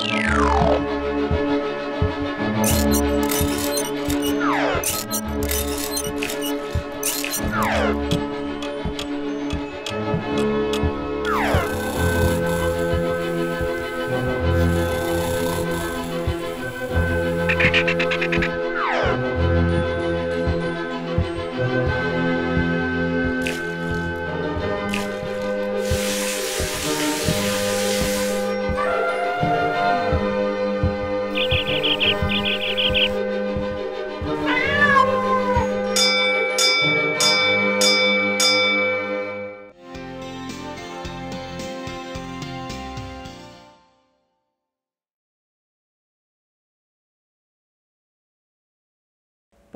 Yeah.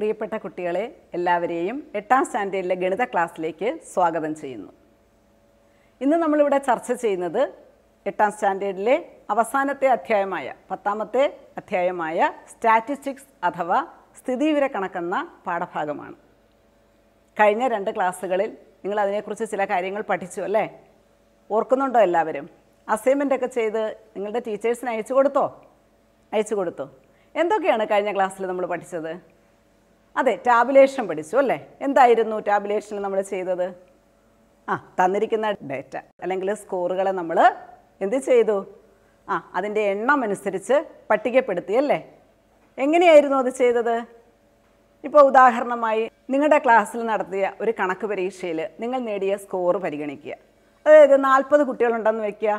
പ്രിയപ്പെട്ട കുട്ടികളെ എല്ലാവരെയും എട്ടാം സ്റ്റാൻഡേർഡിലെ ഗണിത ക്ലാസ്സിലേക്ക് സ്വാഗതം ചെയ്യുന്നു ഇന്ന് നമ്മളിവിടെ ചർച്ച ചെയ്യുന്നത് എട്ടാം സ്റ്റാൻഡേർഡിലെ അവസാനത്തെ അധ്യായമായ പത്താമത്തെ അധ്യായമായ സ്റ്റാറ്റിസ്റ്റിക്സ് അഥവാ സ്ഥിതിവിവര കണക്കെന്ന പാഠഭാഗമാണ് കഴിഞ്ഞ രണ്ട് ക്ലാസ്സുകളിൽ നിങ്ങൾ അതിനെക്കുറിച്ച് ചില കാര്യങ്ങൾ പഠിച്ചു അല്ലേ ഓർക്കുന്നുണ്ടോ എല്ലാവരും അസൈൻമെൻ്റ് ഒക്കെ ചെയ്ത് നിങ്ങളുടെ ടീച്ചേഴ്സിന് അയച്ചു കൊടുത്തോ അയച്ചു കൊടുത്തോ എന്തൊക്കെയാണ് കഴിഞ്ഞ ക്ലാസ്സിൽ നമ്മൾ പഠിച്ചത് അതെ ടാബുലേഷൻ പഠിച്ചു അല്ലേ എന്തായിരുന്നു ടാബുലേഷൻ നമ്മൾ ചെയ്തത് ആ തന്നിരിക്കുന്ന ഡേറ്റ അല്ലെങ്കിൽ സ്കോറുകളെ നമ്മൾ എന്ത് ചെയ്തു ആ അതിൻ്റെ എണ്ണം അനുസരിച്ച് പട്ടികപ്പെടുത്തി അല്ലേ എങ്ങനെയായിരുന്നു അത് ചെയ്തത് ഇപ്പോൾ ഉദാഹരണമായി നിങ്ങളുടെ ക്ലാസ്സിൽ നടത്തിയ ഒരു കണക്ക് പരീക്ഷയിൽ നിങ്ങൾ നേടിയ സ്കോർ പരിഗണിക്കുക അതായത് നാൽപ്പത് കുട്ടികളുണ്ടെന്ന് വയ്ക്കുക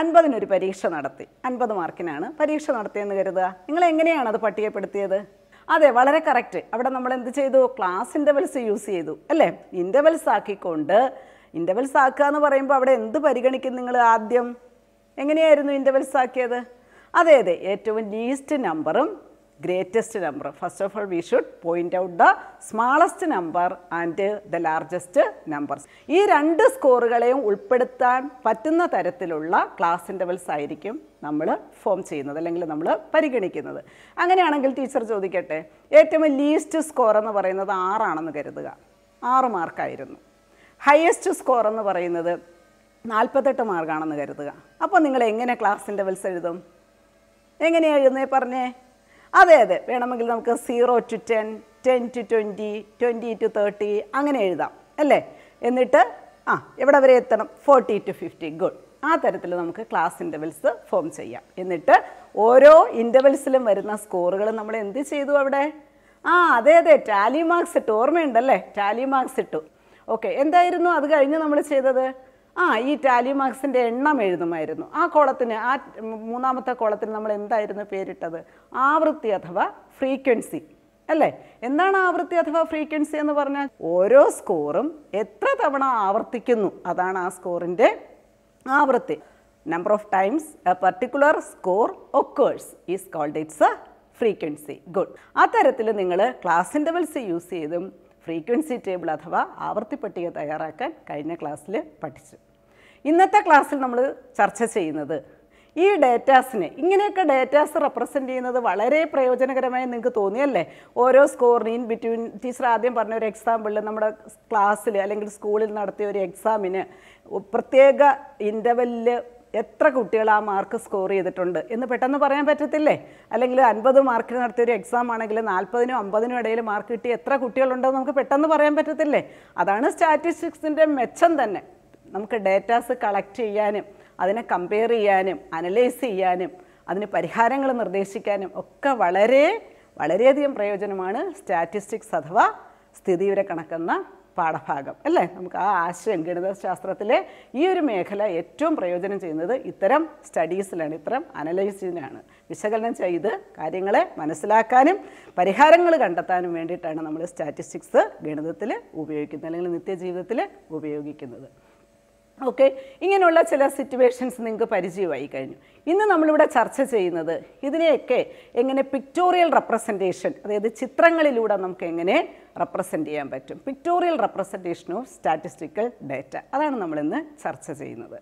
അൻപതിനൊരു പരീക്ഷ നടത്തി അൻപത് മാർക്കിനാണ് പരീക്ഷ നടത്തിയെന്ന് കരുതുക നിങ്ങൾ എങ്ങനെയാണ് അത് പട്ടികപ്പെടുത്തിയത് അതെ വളരെ കറക്റ്റ് അവിടെ നമ്മൾ എന്ത് ചെയ്തു ക്ലാസ് ഇൻ്റർവെൽസ് യൂസ് ചെയ്തു അല്ലേ ഇൻ്റർവെൽസ് ആക്കിക്കൊണ്ട് ഇൻ്റർവെൽസ് ആക്കുക എന്ന് പറയുമ്പോൾ അവിടെ എന്ത് പരിഗണിക്കും നിങ്ങൾ ആദ്യം എങ്ങനെയായിരുന്നു ഇൻ്റർവെൽസ് ആക്കിയത് അതെ അതെ ഏറ്റവും ലീസ്റ്റ് നമ്പറും greatest number first of all we should point out the smallest number and the largest numbers ഈ രണ്ട് സ്കോറുകളെയും ഉൾപ്പെടുത്താൻ പറ്റുന്ന തരത്തിലുള്ള ക്ലാസ് ഇൻ്റർവെൽസ് ആയിരിക്കും നമ്മൾ ഫോം ചെയ്യുന്നത് അല്ലെങ്കിൽ നമ്മൾ പരിഗണിക്കുന്നത് അങ്ങനെയാണെങ്കിൽ ടീച്ചർ ചോദിക്കട്ടെ ഏറ്റവും ലീസ്റ്റ് സ്കോർ എന്ന് പറയുന്നത് ആറാണെന്ന് കരുതുക ആറ് മാർക്കായിരുന്നു ഹയസ്റ്റ് സ്കോർ എന്ന് പറയുന്നത് നാൽപ്പത്തെട്ട് മാർക്കാണെന്ന് കരുതുക അപ്പോൾ നിങ്ങൾ എങ്ങനെ ക്ലാസിൻ്റെ വെൽസ് എഴുതും എങ്ങനെ എഴുതുന്നേ പറഞ്ഞേ അതെ അതെ വേണമെങ്കിൽ നമുക്ക് zero to ten ten to twenty twenty to thirty അങ്ങനെ എഴുതാം അല്ലേ എന്നിട്ട് ആ എവിടെ വരെ എത്തണം ഫോർട്ടി ടു ഫിഫ്റ്റി ഗുഡ് ആ തരത്തിൽ നമുക്ക് ക്ലാസ് ഇൻ്റർവെൽസ് ഫോം ചെയ്യാം എന്നിട്ട് ഓരോ ഇൻ്റർവെൽസിലും വരുന്ന സ്കോറുകൾ നമ്മൾ എന്ത് ചെയ്തു അവിടെ ആ അതെ അതെ ടാലി മാർക്സ് ഇട്ടു ഓർമ്മയുണ്ടല്ലേ ടാലി മാർക്സ് ഇട്ടു ഓക്കെ എന്തായിരുന്നു അത് കഴിഞ്ഞ് നമ്മൾ ചെയ്തത് ആ ഈ ടാലി മാർക്സിൻ്റെ എണ്ണം എഴുതുമായിരുന്നു ആ കോളത്തിന് ആ മൂന്നാമത്തെ കോളത്തിന് നമ്മൾ എന്തായിരുന്നു പേരിട്ടത് ആവൃത്തി അഥവാ ഫ്രീക്വൻസി അല്ലേ എന്താണ് ആവൃത്തി അഥവാ ഫ്രീക്വൻസി എന്ന് പറഞ്ഞാൽ ഓരോ സ്കോറും എത്ര തവണ ആവർത്തിക്കുന്നു അതാണ് ആ സ്കോറിൻ്റെ ആവൃത്തി number of times a particular score occurs is called it's a frequency good ആ തരത്തിൽ നിങ്ങൾ ക്ലാസ് ഇൻ്റർവൽസ് യൂസ് ചെയ്തും ഫ്രീക്വൻസി ടേബിൾ അഥവാ ആവർത്തി പട്ടിക തയ്യാറാക്കാൻ കഴിഞ്ഞ ക്ലാസ്സിൽ പഠിച്ചു ഇന്നത്തെ ക്ലാസ്സിൽ നമ്മൾ ചർച്ച ചെയ്യുന്നത് ഈ ഡേറ്റാസിനെ ഇങ്ങനെയൊക്കെ ഡേറ്റാസ് റെപ്രസെൻ്റ് ചെയ്യുന്നത് വളരെ പ്രയോജനകരമായി നിങ്ങൾക്ക് തോന്നിയല്ലേ ഓരോ സ്കോറിന് ഇൻ ബിറ്റ്വീൻ ടീച്ചർ ആദ്യം പറഞ്ഞ ഒരു എക്സാമ്പിളിൽ നമ്മുടെ ക്ലാസ്സിൽ അല്ലെങ്കിൽ സ്കൂളിൽ നടത്തിയ ഒരു എക്സാമിന് പ്രത്യേക ഇൻ്റർവെല്ലിൽ എത്ര കുട്ടികൾ ആ മാർക്ക് സ്കോർ ചെയ്തിട്ടുണ്ട് എന്ന് പെട്ടെന്ന് പറയാൻ പറ്റത്തില്ലേ അല്ലെങ്കിൽ അൻപത് മാർക്കിന് നടത്തിയ ഒരു എക്സാം ആണെങ്കിൽ നാൽപ്പതിനും അമ്പതിനും ഇടയിൽ മാർക്ക് കിട്ടി എത്ര കുട്ടികളുണ്ടെന്ന് നമുക്ക് പെട്ടെന്ന് പറയാൻ പറ്റത്തില്ലേ അതാണ് സ്റ്റാറ്റിസ്റ്റിക്സിൻ്റെ മെച്ചം തന്നെ നമുക്ക് ഡേറ്റാസ് കളക്ട് ചെയ്യാനും അതിനെ കമ്പയർ ചെയ്യാനും അനലൈസ് ചെയ്യാനും അതിന് പരിഹാരങ്ങൾ നിർദ്ദേശിക്കാനും ഒക്കെ വളരെ വളരെയധികം പ്രയോജനമാണ് സ്റ്റാറ്റിസ്റ്റിക്സ് അഥവാ സ്ഥിതിവിരെ കണക്കെന്ന പാഠഭാഗം അല്ലേ നമുക്ക് ആ ആശയം ഗണിതശാസ്ത്രത്തിലെ ഈ ഒരു മേഖല ഏറ്റവും പ്രയോജനം ചെയ്യുന്നത് ഇത്തരം സ്റ്റഡീസിലാണ് ഇത്തരം അനലൈസിനാണ് വിശകലനം ചെയ്ത് കാര്യങ്ങളെ മനസ്സിലാക്കാനും പരിഹാരങ്ങൾ കണ്ടെത്താനും വേണ്ടിയിട്ടാണ് നമ്മൾ സ്റ്റാറ്റിസ്റ്റിക്സ് ഗണിതത്തിൽ ഉപയോഗിക്കുന്നത് അല്ലെങ്കിൽ നിത്യജീവിതത്തിൽ ഉപയോഗിക്കുന്നത് ഓക്കെ ഇങ്ങനെയുള്ള ചില സിറ്റുവേഷൻസ് നിങ്ങൾക്ക് പരിചയമായി കഴിഞ്ഞു ഇന്ന് നമ്മളിവിടെ ചർച്ച ചെയ്യുന്നത് ഇതിനെയൊക്കെ എങ്ങനെ പിക്ടോറിയൽ റെപ്രസെൻറ്റേഷൻ അതായത് ചിത്രങ്ങളിലൂടെ നമുക്ക് എങ്ങനെ റെപ്രസെൻ്റ് ചെയ്യാൻ പറ്റും pictorial representation of statistical data അതാണ് നമ്മളിന്ന് ചർച്ച ചെയ്യുന്നത്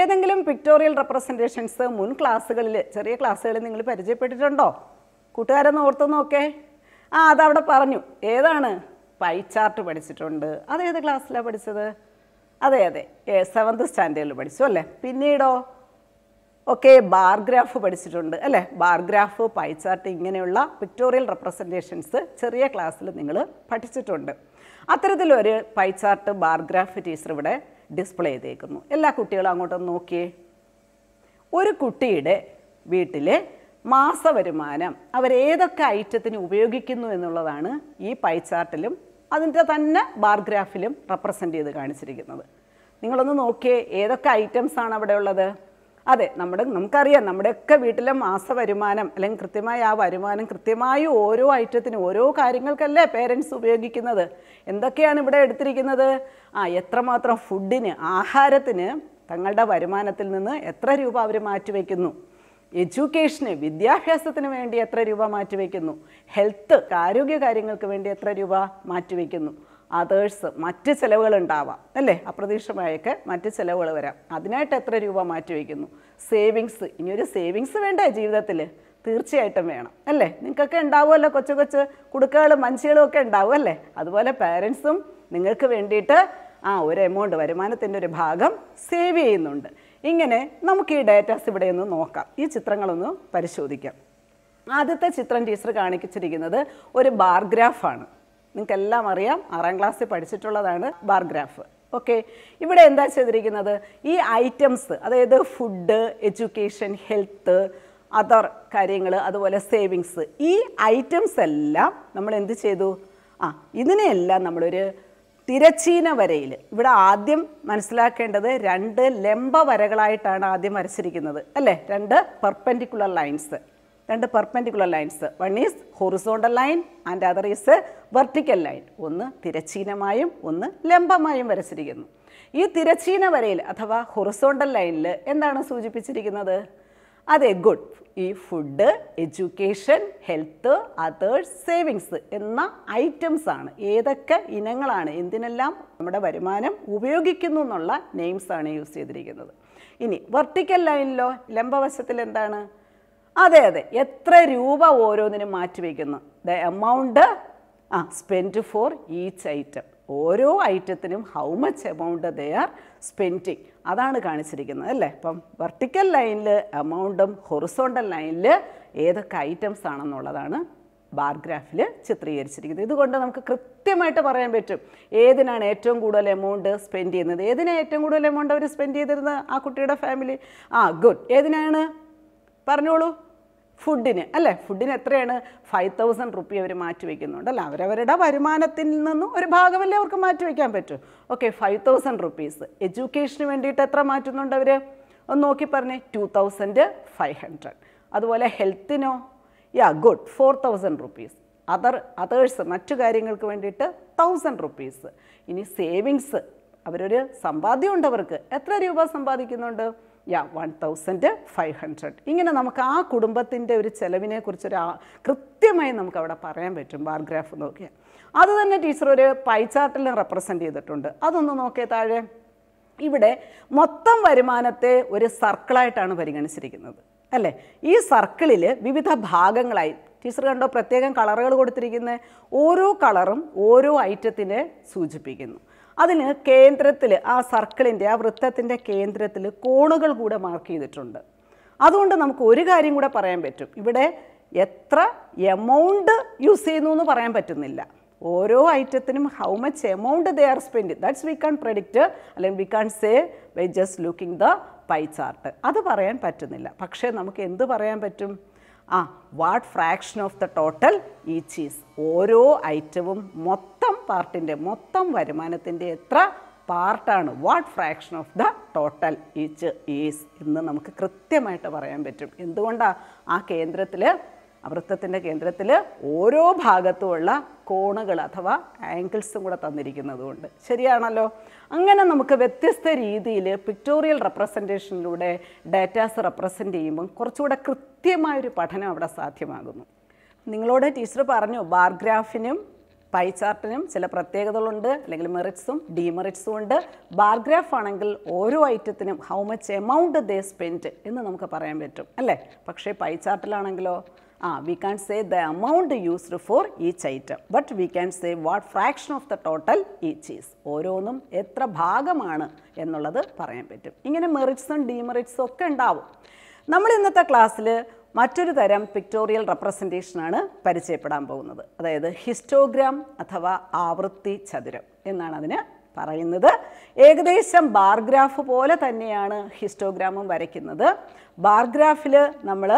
ഏതെങ്കിലും പിക്ടോറിയൽ റെപ്രസെൻറ്റേഷൻസ് മുൻ ക്ലാസ്സുകളിൽ ചെറിയ ക്ലാസ്സുകളിൽ നിങ്ങൾ പരിചയപ്പെട്ടിട്ടുണ്ടോ കൂട്ടുകാരെന്ന് ഓർത്തു നോക്കേ ആ അതവിടെ പറഞ്ഞു ഏതാണ് പൈ ചാർട്ട് പഠിച്ചിട്ടുണ്ട് അതേത് ക്ലാസ്സിലാണ് പഠിച്ചത് അതെ അതെ സെവൻത് സ്റ്റാൻഡേർഡിൽ പഠിച്ചു അല്ലേ പിന്നീടോ ഓക്കെ ബാർഗ്രാഫ് പഠിച്ചിട്ടുണ്ട് അല്ലേ ബാർഗ്രാഫ് പൈചാർട്ട് ഇങ്ങനെയുള്ള പിക്ടോറിയൽ റെപ്രസെൻറ്റേഷൻസ് ചെറിയ ക്ലാസ്സിൽ നിങ്ങൾ പഠിച്ചിട്ടുണ്ട് അത്തരത്തിലൊരു പൈചാർട്ട് ബാർഗ്രാഫ് ടീച്ചർ ഇവിടെ ഡിസ്പ്ലേ ചെയ്തേക്കുന്നു എല്ലാ കുട്ടികളും അങ്ങോട്ടൊന്ന് നോക്കിയേ ഒരു കുട്ടിയുടെ വീട്ടിലെ മാസവരുമാനം അവരേതൊക്കെ ഐറ്റത്തിന് ഉപയോഗിക്കുന്നു എന്നുള്ളതാണ് ഈ പൈചാർട്ടിലും അതിൻ്റെ തന്നെ ബാർ ഗ്രാഫിലും റെപ്രസെൻ്റ് ചെയ്ത് കാണിച്ചിരിക്കുന്നത് നിങ്ങളൊന്ന് നോക്കിയേ ഏതൊക്കെ ഐറ്റംസ് ആണ് അവിടെ ഉള്ളത് അതെ നമ്മുടെ നമുക്കറിയാം നമ്മുടെയൊക്കെ വീട്ടിലെ മാസ വരുമാനം അല്ലെങ്കിൽ കൃത്യമായി ആ വരുമാനം കൃത്യമായി ഓരോ ഐറ്റത്തിനും ഓരോ കാര്യങ്ങൾക്കല്ലേ പേരൻസ് ഉപയോഗിക്കുന്നത് എന്തൊക്കെയാണ് ഇവിടെ എടുത്തിരിക്കുന്നത് ആ എത്രമാത്രം ഫുഡിന് ആഹാരത്തിന് തങ്ങളുടെ വരുമാനത്തിൽ നിന്ന് എത്ര രൂപ അവർ മാറ്റിവെക്കുന്നു എഡ്യൂക്കേഷന് വിദ്യാഭ്യാസത്തിന് വേണ്ടി എത്ര രൂപ മാറ്റിവെക്കുന്നു ഹെൽത്ത് ആരോഗ്യ കാര്യങ്ങൾക്ക് വേണ്ടി എത്ര രൂപ മാറ്റിവെക്കുന്നു അതേഴ്സ് മറ്റ് ചിലവുകൾ ഉണ്ടാവാം അല്ലേ അപ്രതീക്ഷിതമായൊക്കെ മറ്റ് ചിലവുകൾ വരാം അതിനായിട്ട് എത്ര രൂപ മാറ്റിവെക്കുന്നു സേവിങ്സ് ഇനിയൊരു സേവിങ്സ് വേണ്ടേ ജീവിതത്തിൽ തീർച്ചയായിട്ടും വേണം അല്ലേ നിങ്ങൾക്കൊക്കെ ഉണ്ടാവുമല്ലോ കൊച്ചു കൊച്ച് കുടുക്കകളും മനുഷ്യകളും ഒക്കെ ഉണ്ടാവും അല്ലേ അതുപോലെ പേരൻസും നിങ്ങൾക്ക് വേണ്ടിയിട്ട് ആ ഒരു എമൗണ്ട് വരുമാനത്തിൻ്റെ ഒരു ഭാഗം സേവ് ചെയ്യുന്നുണ്ട് ഇങ്ങനെ നമുക്ക് ഈ ഡേറ്റാസ് ഇവിടെ ഒന്ന് നോക്കാം ഈ ചിത്രങ്ങളൊന്ന് പരിശോധിക്കാം ആദ്യത്തെ ചിത്രം ടീച്ചർ കാണിച്ചിരിക്കുന്നത് ഒരു ബാർ നിങ്ങൾക്ക് എല്ലാം അറിയാം ആറാം ക്ലാസ്സിൽ പഠിച്ചിട്ടുള്ളതാണ് ബാർ ഗ്രാഫ് ഓക്കെ ഇവിടെ എന്താ ചെയ്തിരിക്കുന്നത് ഈ ഐറ്റംസ് അതായത് ഫുഡ് എഡ്യൂക്കേഷൻ ഹെൽത്ത് അതർ കാര്യങ്ങൾ അതുപോലെ സേവിങ്സ് ഈ ഐറ്റംസ് എല്ലാം നമ്മൾ എന്ത് ചെയ്തു ആ ഇതിനെയെല്ലാം നമ്മളൊരു തിരച്ചീന വരയിൽ ഇവിടെ ആദ്യം മനസ്സിലാക്കേണ്ടത് രണ്ട് ലംബ വരകളായിട്ടാണ് ആദ്യം വരച്ചിരിക്കുന്നത് അല്ലേ രണ്ട് പെർപെൻഡിക്കുലർ ലൈൻസ് രണ്ട് perpendicular lines one is horizontal line and other is vertical line ഒന്ന് തിരച്ചീനമായും ഒന്ന് ലംബമായും വരച്ചിരിക്കുന്നു ഈ തിരച്ചീന വരയിൽ അഥവാ ഹൊറിസോണ്ടൽ ലൈനിൽ എന്താണ് സൂചിപ്പിച്ചിരിക്കുന്നത് അതെ ഗുഡ് ഈ food education health others savings എന്ന ഐറ്റംസ് ആണ് ഏതൊക്കെ ഇനങ്ങളാണ് എന്തിനെല്ലാം നമ്മുടെ വരുമാനം ഉപയോഗിക്കുന്നു എന്നുള്ള നെയിംസ് ആണ് യൂസ് ചെയ്തിരിക്കുന്നത് ഇനി വെർട്ടിക്കൽ ലൈനിലോ ലംബവശത്തിൽ എന്താണ് അതെ അതെ എത്ര രൂപ ഓരോന്നിനും മാറ്റിവെക്കുന്നു the amount uh spend for each item ഓരോ ഐറ്റത്തിനും how much amount they are spending അതാണ് കാണിച്ചിരിക്കുന്നത് അല്ലേ അപ്പം വെർട്ടിക്കൽ ലൈനിൽ എമൗണ്ടും ഹൊറിസോണ്ടൽ ലൈനിൽ ഏതൊക്കെ ഐറ്റംസ് ആണെന്നുള്ളതാണ് ബാർ ഗ്രാഫിൽ ചിത്രീകരിച്ചിരിക്കുന്നത് ഇതുകൊണ്ട് നമുക്ക് കൃത്യമായിട്ട് പറയാൻ പറ്റും ഏതിനാണ് ഏറ്റവും കൂടുതൽ എമൗണ്ട് സ്പെൻഡ് ചെയ്യുന്നത് ഏതിനാണ് ഏറ്റവും കൂടുതൽ എമൗണ്ട് അവർ സ്പെൻഡ് ചെയ്തിരുന്നത് ആ കുട്ടിയുടെ ഫാമിലി ആ ഗുഡ് ഏതിനാണ് പറഞ്ഞോളൂ ഫുഡിന് അല്ലേ ഫുഡിന് എത്രയാണ് ഫൈവ് തൗസൻഡ് റുപ്പി അവർ മാറ്റിവെക്കുന്നുണ്ട് അല്ല അവരവരുടെ വരുമാനത്തിൽ നിന്നും ഒരു ഭാഗമല്ലേ അവർക്ക് മാറ്റിവെക്കാൻ പറ്റും ഓക്കെ ഫൈവ് തൗസൻഡ് റുപ്പീസ് എഡ്യൂക്കേഷന് വേണ്ടിയിട്ട് എത്ര മാറ്റുന്നുണ്ട് അവർ ഒന്ന് നോക്കി പറഞ്ഞേ ടു തൗസൻഡ് ഫൈവ് ഹൺഡ്രഡ് അതുപോലെ ഹെൽത്തിനോ yeah good four thousand rupees other others മറ്റു കാര്യങ്ങൾക്ക് വേണ്ടിയിട്ട് തൗസൻഡ് റുപ്പീസ് ഇനി സേവിങ്സ് അവരൊരു സമ്പാദ്യം ഉണ്ട് അവർക്ക് എത്ര രൂപ സമ്പാദിക്കുന്നുണ്ട് yeah one thousand five hundred ഇങ്ങനെ നമുക്ക് ആ കുടുംബത്തിൻ്റെ ഒരു ചെലവിനെ കുറിച്ചൊരു കൃത്യമായി നമുക്ക് അവിടെ പറയാൻ പറ്റും ബാർ ഗ്രാഫ് നോക്കിയാൽ അത് തന്നെ ടീച്ചർ ഒരു പൈ ചാർട്ടിൽ റെപ്രസെൻ്റ് ചെയ്തിട്ടുണ്ട് അതൊന്ന് നോക്കിയാൽ താഴെ ഇവിടെ മൊത്തം വരുമാനത്തെ ഒരു സർക്കിളായിട്ടാണ് പരിഗണിച്ചിരിക്കുന്നത് അല്ലേ ഈ സർക്കിളിൽ വിവിധ ഭാഗങ്ങളായി ടീച്ചർ കണ്ടോ പ്രത്യേകം കളറുകൾ കൊടുത്തിരിക്കുന്ന ഓരോ കളറും ഓരോ ഐറ്റത്തിനെ സൂചിപ്പിക്കുന്നു അതിന് കേന്ദ്രത്തിൽ ആ സർക്കിളിൻ്റെ ആ വൃത്തത്തിൻ്റെ കേന്ദ്രത്തിൽ കോണുകൾ കൂടെ മാർക്ക് ചെയ്തിട്ടുണ്ട് അതുകൊണ്ട് നമുക്ക് ഒരു കാര്യം കൂടെ പറയാൻ പറ്റും ഇവിടെ എത്ര എമൗണ്ട് യൂസ് ചെയ്യുന്നു എന്ന് പറയാൻ പറ്റുന്നില്ല ഓരോ ഐറ്റത്തിനും how much amount they are spend that's we can predict അല്ലെങ്കിൽ we can say by just looking the pie chart അത് പറയാൻ പറ്റുന്നില്ല പക്ഷേ നമുക്ക് എന്ത് പറയാൻ പറ്റും uh what fraction of the total ഈ ഈസ് ഓരോ ഐറ്റവും മൊത്തം പാർട്ടിൻ്റെ മൊത്തം വരുമാനത്തിൻ്റെ എത്ര പാർട്ടാണ് what fraction of the total each is എന്ന് നമുക്ക് കൃത്യമായിട്ട് പറയാൻ പറ്റും എന്തുകൊണ്ടാണ് ആ കേന്ദ്രത്തിൽ വൃത്തത്തിൻ്റെ കേന്ദ്രത്തിൽ ഓരോ ഭാഗത്തുമുള്ള കോണുകൾ അഥവാ ആംഗിൾസും കൂടെ തന്നിരിക്കുന്നതുകൊണ്ട് ശരിയാണല്ലോ അങ്ങനെ നമുക്ക് വ്യത്യസ്ത രീതിയിൽ പിക്ടോറിയൽ റെപ്രസെൻറ്റേഷനിലൂടെ ഡാറ്റാസ് റെപ്രസെൻ്റ് ചെയ്യുമ്പം കുറച്ചുകൂടെ കൃത്യമായൊരു പഠനം അവിടെ സാധ്യമാകുന്നു നിങ്ങളോട് ടീച്ചർ പറഞ്ഞു ബാർഗ്രാഫിനും പൈ ചാർട്ടിനും ചില പ്രത്യേകതകളുണ്ട് അല്ലെങ്കിൽ മെറിറ്റ്സും ഡിമെറിറ്റ്സും ഉണ്ട് ബാർഗ്രാഫ് ആണെങ്കിൽ ഓരോ ഐറ്റത്തിനും how much amount they spend എന്ന് നമുക്ക് പറയാൻ പറ്റും അല്ലേ പക്ഷേ പൈ ചാർട്ടിലാണെങ്കിലോ uh we can say the amount used for each item but we can say what fraction of the total each is ഓരോന്നും എത്ര ഭാഗമാണ് എന്നുള്ളത് പറയാൻ പറ്റും ഇങ്ങനെ മെറിറ്റ്സും ഡീമെറിറ്റ്സും ഒക്കെ ഉണ്ടാവും നമ്മൾ ഇന്നത്തെ ക്ലാസ്സിൽ മറ്റൊരു തരം പിക്ടോറിയൽ റെപ്രസെൻറ്റേഷനാണ് പരിചയപ്പെടാൻ പോകുന്നത് അതായത് ഹിസ്റ്റോഗ്രാം അഥവാ ആവൃത്തി ചതുരം എന്നാണ് അതിന് പറയുന്നത് ഏകദേശം ബാർഗ്രാഫ് പോലെ തന്നെയാണ് ഹിസ്റ്റോഗ്രാമും വരയ്ക്കുന്നത് ബാർഗ്രാഫിൽ നമ്മൾ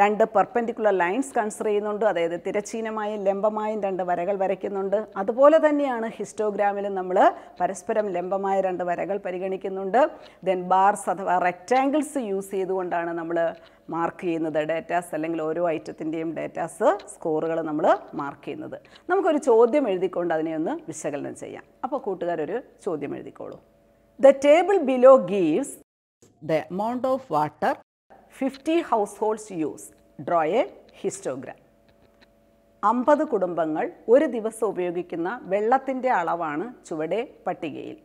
രണ്ട് പെർപെൻഡിക്കുലർ ലൈൻസ് കൺസിഡർ ചെയ്യുന്നുണ്ട് അതായത് തിരച്ചീനമായും ലംബമായും രണ്ട് വരകൾ വരയ്ക്കുന്നുണ്ട് അതുപോലെ തന്നെയാണ് ഹിസ്റ്റോഗ്രാമിലും നമ്മൾ പരസ്പരം ലംബമായ രണ്ട് വരകൾ പരിഗണിക്കുന്നുണ്ട് ദെൻ ബാർസ് അഥവാ റെക്റ്റാങ്കിൾസ് യൂസ് ചെയ്തുകൊണ്ടാണ് നമ്മൾ മാർക്ക് ചെയ്യുന്നത് ഡേറ്റാസ് അല്ലെങ്കിൽ ഓരോ ഐറ്റത്തിൻ്റെയും ഡേറ്റാസ് സ്കോറുകൾ നമ്മൾ മാർക്ക് ചെയ്യുന്നത് നമുക്കൊരു ചോദ്യം എഴുതിക്കൊണ്ട് അതിനെ ഒന്ന് വിശകലനം ചെയ്യാം അപ്പോൾ കൂട്ടുകാരൊരു ചോദ്യം എഴുതിക്കോളൂ the table below gives the amount of water fifty holds use draw a histogram അമ്പത് കുടുംബങ്ങൾ ഒരു ദിവസം ഉപയോഗിക്കുന്ന വെള്ളത്തിൻ്റെ അളവാണ് ചുവടെ പട്ടികയിൽ